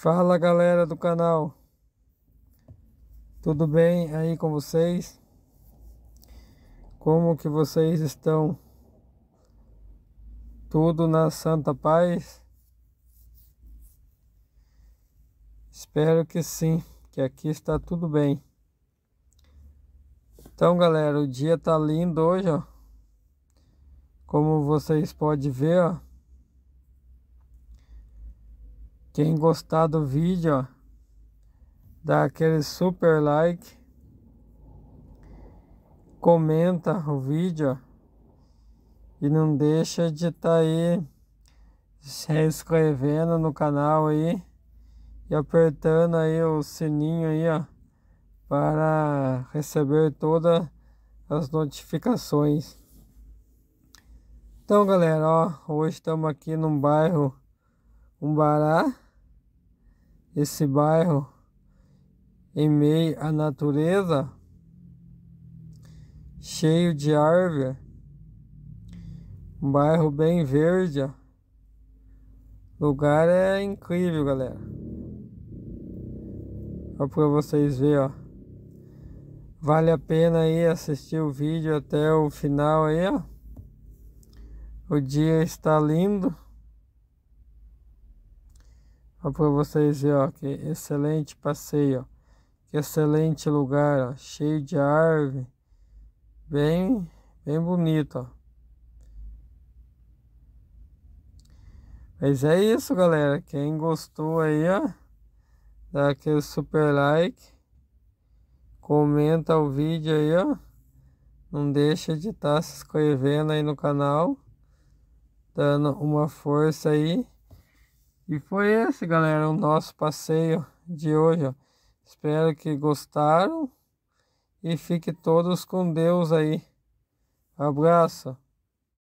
Fala galera do canal, tudo bem aí com vocês? Como que vocês estão? Tudo na santa paz? Espero que sim, que aqui está tudo bem. Então galera, o dia tá lindo hoje, ó. Como vocês podem ver, ó. Quem gostar do vídeo, dá aquele super like. Comenta o vídeo e não deixa de estar tá aí se inscrevendo no canal aí e apertando aí o sininho aí, ó, para receber todas as notificações. Então, galera, ó, hoje estamos aqui num bairro Umbará, esse bairro em meio à natureza, cheio de árvore, um bairro bem verde. O lugar é incrível, galera. Só para vocês verem, ó. Vale a pena aí assistir o vídeo até o final aí, ó. O dia está lindo. Ó, pra vocês verem, ó, que excelente passeio, ó. Que excelente lugar, ó. Cheio de árvore. Bem, bem bonito, ó. Mas é isso, galera. Quem gostou aí, ó, dá aquele super like. Comenta o vídeo aí, ó. Não deixa de estar tá se inscrevendo aí no canal. Dando uma força aí. E foi esse, galera, o nosso passeio de hoje. Ó. Espero que gostaram e fiquem todos com Deus aí. Abraço.